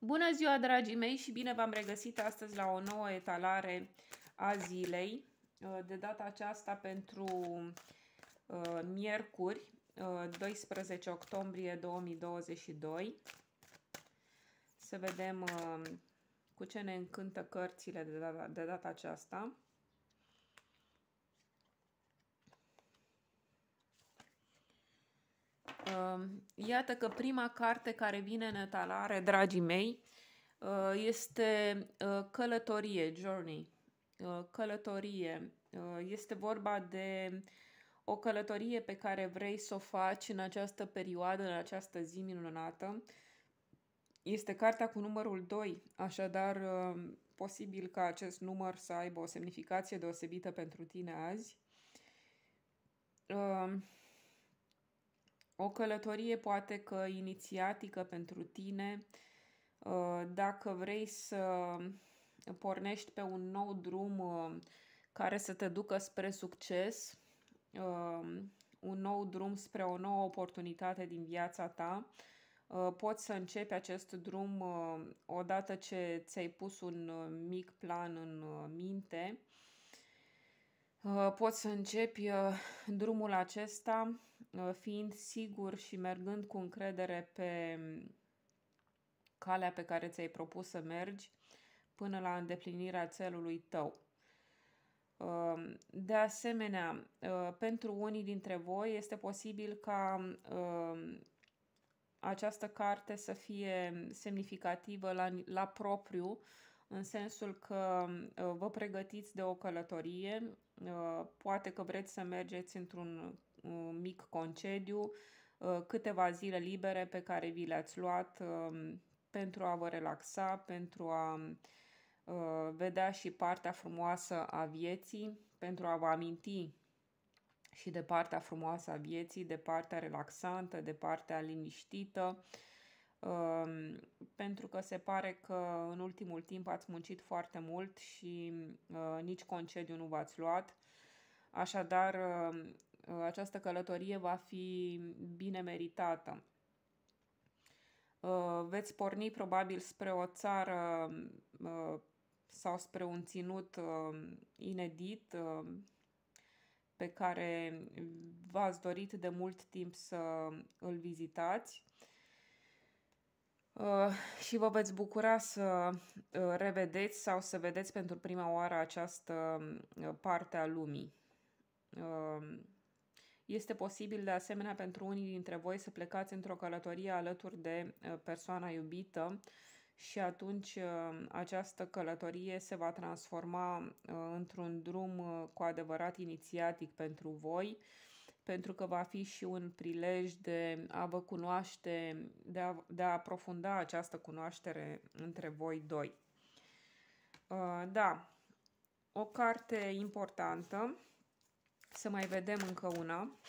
Bună ziua, dragii mei, și bine v-am regăsit astăzi la o nouă etalare a zilei. Uh, de data aceasta pentru uh, miercuri, uh, 12 octombrie 2022. Să vedem uh, cu ce ne încântă cărțile de data, de data aceasta. Ehm, iată că prima carte care vine în etalare, dragii mei, ehm, este ehm, Călătorie, Journey. Călătorie. Este vorba de o călătorie pe care vrei să o faci în această perioadă, în această zi minunată. Este cartea cu numărul 2, așadar posibil ca acest număr să aibă o semnificație deosebită pentru tine azi o călătorie poate că inițiatică pentru tine, uh, dacă vrei să pornești pe un nou drum uh, care să te ducă spre succes, uh, un nou drum spre o nouă oportunitate din viața ta, poți să începi acest drum odată ce ți-ai pus un mic plan în minte. Poți să începi drumul acesta Uh, fiind sigur și mergând cu încredere pe um, calea pe care ți-ai propus să mergi până la îndeplinirea țelului tău. Um, de asemenea, uh, pentru unii dintre voi este posibil ca um, această carte să fie semnificativă la, la propriu, în sensul că vă pregătiți de o călătorie, uh, poate că vreți să mergeți într-un mic concediu, uh, câteva zile libere pe care vi le-ați luat um, pentru a vă relaxa, pentru a um, uh, vedea și partea frumoasă a vieții, pentru a vă aminti și de partea frumoasă a vieții, de partea relaxantă, de partea liniștită, um, pentru că se pare că în ultimul timp ați muncit foarte mult și uh, nici concediu nu v-ați luat. Așadar, Uh, această călătorie va fi bine meritată. Uh, veți porni probabil spre o țară uh, sau spre un ținut inedit pe care v-ați dorit de mult timp să îl vizitați și vă veți bucura să revedeți sau să vedeți pentru prima oară această parte a lumii. Este posibil de asemenea pentru unii dintre voi să plecați într-o călătorie alături de uh, persoana iubită și atunci uh, această călătorie se va transforma uh, într-un drum cu adevărat inițiatic pentru voi, pentru că va fi și un prilej de a vă cunoaște, de a, de a aprofunda această cunoaștere între voi doi. Da, o carte importantă să mai vedem încă una.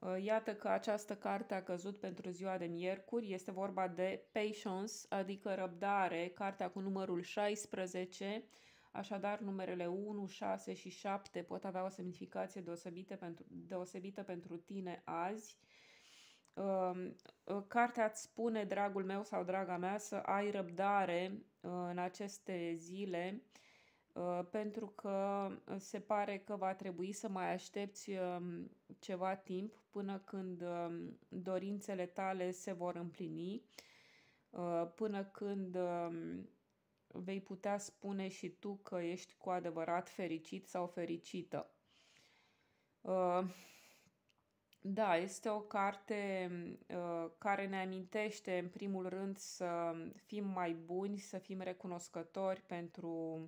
Uh, iată că această carte a căzut pentru ziua de miercuri. Este vorba de Patience, adică răbdare, cartea cu numărul 16. Așadar, numerele 1, 6 și 7 pot avea o semnificație deosebită pentru, deosebită pentru tine azi. Um, uh, cartea îți spune, dragul meu sau draga mea, să ai răbdare uh, în aceste zile Uh, pentru că uh, se pare că va trebui să mai aștepți um, ceva timp până când um, dorințele tale se vor împlini, uh, până când um, vei putea spune și tu că ești cu adevărat fericit sau fericită. Da, este o carte care ne amintește, în primul rând, să fim mai buni, să fim recunoscători pentru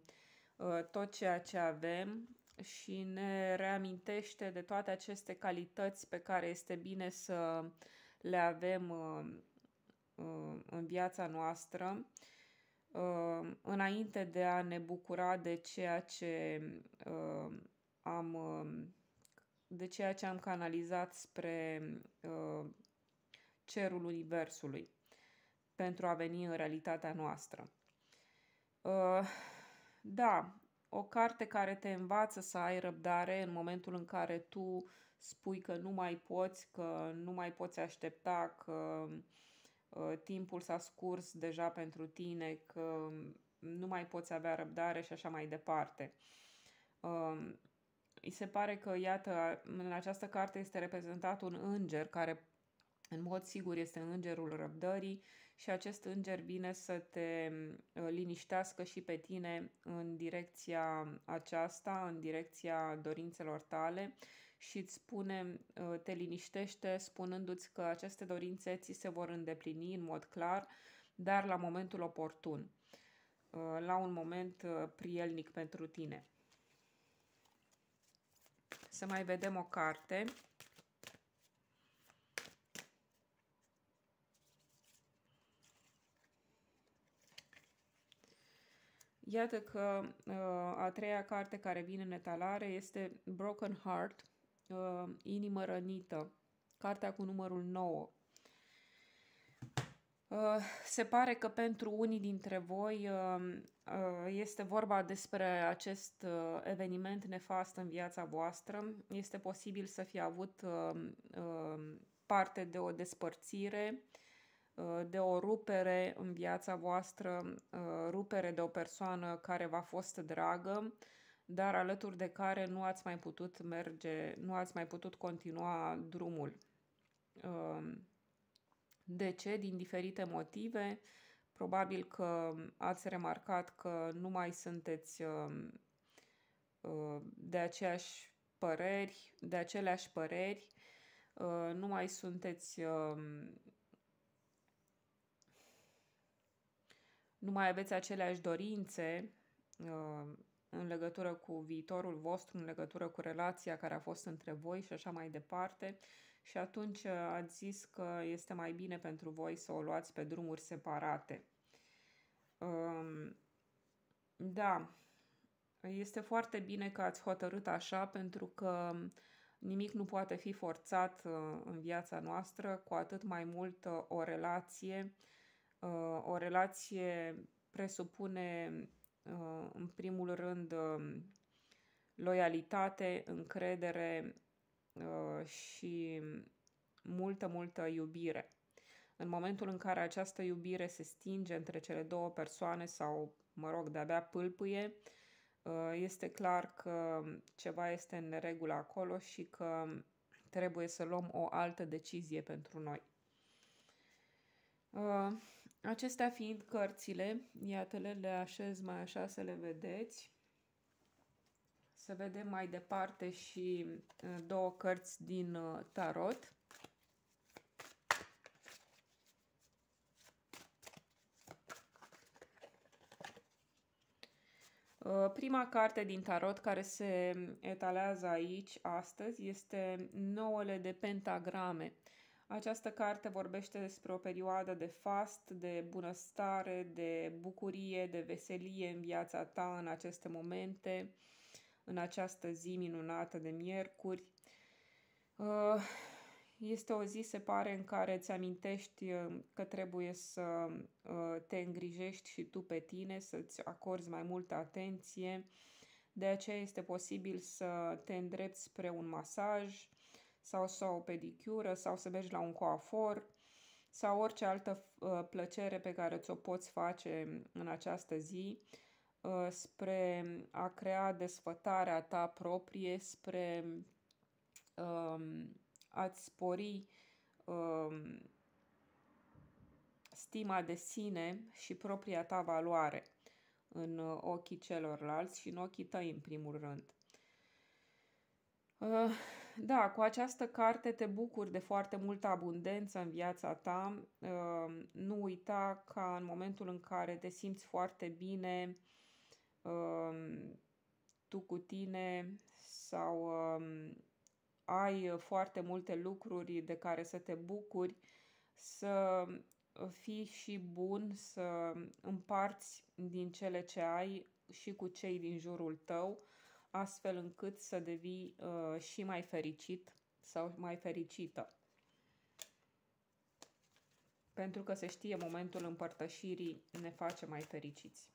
Uh, tot ceea ce avem și ne reamintește de toate aceste calități pe care este bine să le avem uh, uh, în viața noastră înainte de a ne bucura de ceea ce am de ceea ce am canalizat spre cerul universului pentru a veni în realitatea noastră. Da, o carte care te învață să ai răbdare în momentul în care tu spui că nu mai poți, că nu mai poți aștepta, că uh, timpul s-a scurs deja pentru tine, că nu mai poți avea răbdare și așa mai departe. Um, îi se pare că, iată, în această carte este reprezentat un înger care, în mod sigur, este îngerul răbdării și acest înger vine să te uh, liniștească și pe tine în direcția aceasta, în direcția dorințelor tale și îți spune, uh, te liniștește spunându-ți că aceste dorințe ți se vor îndeplini în mod clar, dar la momentul oportun, uh, la un moment prielnic pentru tine. Să mai vedem o carte. Iată că uh, a treia carte care vine în etalare este Broken Heart, uh, Inimă rănită, cartea cu numărul 9. Uh, se pare că pentru unii dintre voi este vorba despre acest eveniment nefast în viața voastră. Este posibil să fi avut parte de o despărțire, Uh, de o rupere în viața voastră, uh, rupere de o persoană care v-a fost dragă, dar alături de care nu ați mai putut merge, nu ați mai putut continua drumul. Uh, de ce? Din diferite motive. Probabil că ați remarcat că nu mai sunteți de aceeași păreri, de aceleași păreri, nu mai sunteți nu mai aveți aceleași dorințe uh, în legătură cu viitorul vostru, în legătură cu relația care a fost între voi și așa mai departe. Și atunci uh, ați zis că este mai bine pentru voi să o luați pe drumuri separate. Um, da, este foarte bine că ați hotărât așa, pentru că nimic nu poate fi forțat uh, în viața noastră, cu atât mai mult o relație uh, o relație presupune, uh, în primul rând, uh, loialitate, încredere uh, și multă, multă iubire. În momentul în care această iubire se stinge între cele două persoane sau, mă rog, de-abia pâlpâie, uh, este clar că ceva este în regulă acolo și că trebuie să luăm o altă decizie pentru noi. Uh, Acestea fiind cărțile, iată-le, le așez mai așa să le vedeți. Să vedem mai departe și două cărți din tarot. Prima carte din tarot care se etalează aici astăzi este nouăle de pentagrame. Această carte vorbește despre o perioadă de fast, de bunăstare, de bucurie, de veselie în viața ta în aceste momente, în această zi minunată de miercuri. Uh, este o zi, se pare, în care îți amintești uh, că trebuie să uh, te îngrijești și tu pe tine, să-ți acorzi mai multă atenție. De aceea este posibil să te îndrepți spre un masaj, sau să o pedicură sau să mergi la un coafor sau orice altă uh, plăcere pe care ți-o poți face în această zi uh, spre a crea desfătarea ta proprie, spre uh, a-ți spori um, stima de sine și propria ta valoare în uh, ochii celorlalți și în ochii tăi, în primul rând. Uh, da, cu această carte te bucuri de foarte multă abundență în viața ta. Ehm, nu uita ca în momentul în care te simți foarte bine, ehm, tu cu tine sau ehm, ai foarte multe lucruri de care să te bucuri, să fii și bun, să împarți din cele ce ai și cu cei din jurul tău astfel încât să devii uh, și mai fericit sau mai fericită. Pentru că se știe, momentul împărtășirii ne face mai fericiți.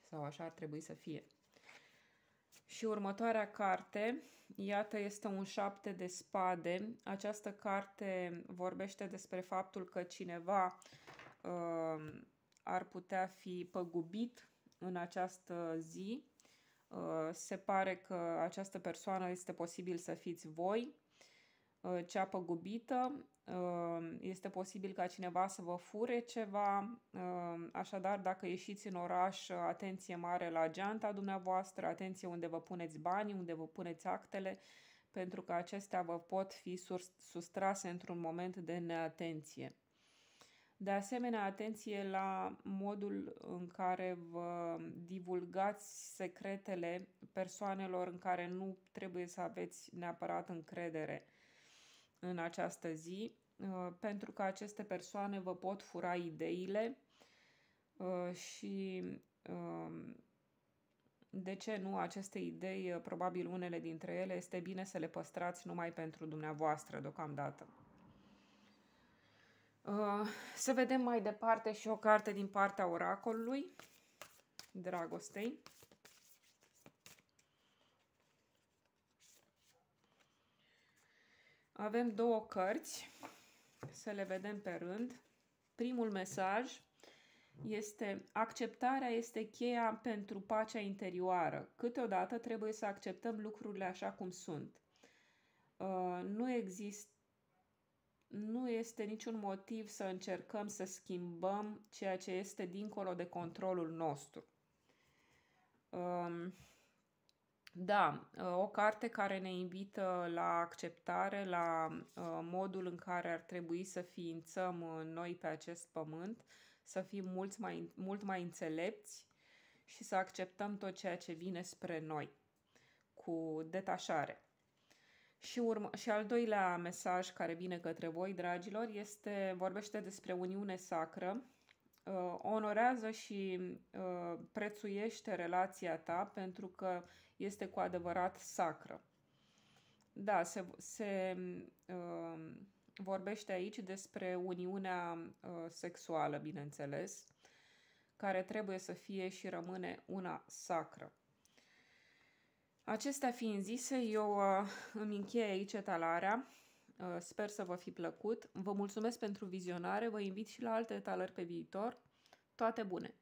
Sau așa ar trebui să fie. Și următoarea carte, iată, este un șapte de spade. Această carte vorbește despre faptul că cineva uh, ar putea fi păgubit în această zi. Uh, se pare că această persoană este posibil să fiți voi, uh, cea păgubită, uh, este posibil ca cineva să vă fure ceva, așadar dacă ieșiți în oraș, atenție mare la geanta dumneavoastră, atenție unde vă puneți banii, unde vă puneți actele, pentru că acestea vă pot fi sustrase într-un moment de neatenție. De asemenea, atenție la modul în care vă divulgați secretele persoanelor în care nu trebuie să aveți neapărat încredere în această zi, uh, pentru că aceste persoane vă pot fura ideile uh, și um, de ce nu aceste idei, uh, probabil unele dintre ele, este bine să le păstrați numai pentru dumneavoastră deocamdată. Uh, să vedem mai departe și o carte din partea oracolului, dragostei. Avem două cărți, să le vedem pe rând. Primul mesaj este acceptarea este cheia pentru pacea interioară. Câteodată trebuie să acceptăm lucrurile așa cum sunt. Uh, nu există nu este niciun motiv să încercăm să schimbăm ceea ce este dincolo de controlul nostru. Um, da, uh, o carte care ne invită la acceptare, la uh, modul în care ar trebui să ființăm uh, noi pe acest pământ, să fim mulți mai, mult mai înțelepți și să acceptăm tot ceea ce vine spre noi cu detașare. Și, urmă, și al doilea mesaj care vine către voi, dragilor, este vorbește despre uniune sacră. Uh, onorează și uh, prețuiește relația ta pentru că este cu adevărat sacră. Da, se, se uh, vorbește aici despre uniunea uh, sexuală, bineînțeles, care trebuie să fie și rămâne una sacră. Acestea fiind zise, eu uh, îmi închei aici etalarea. Uh, sper să vă fi plăcut. Vă mulțumesc pentru vizionare, vă invit și la alte etalări pe viitor. Toate bune!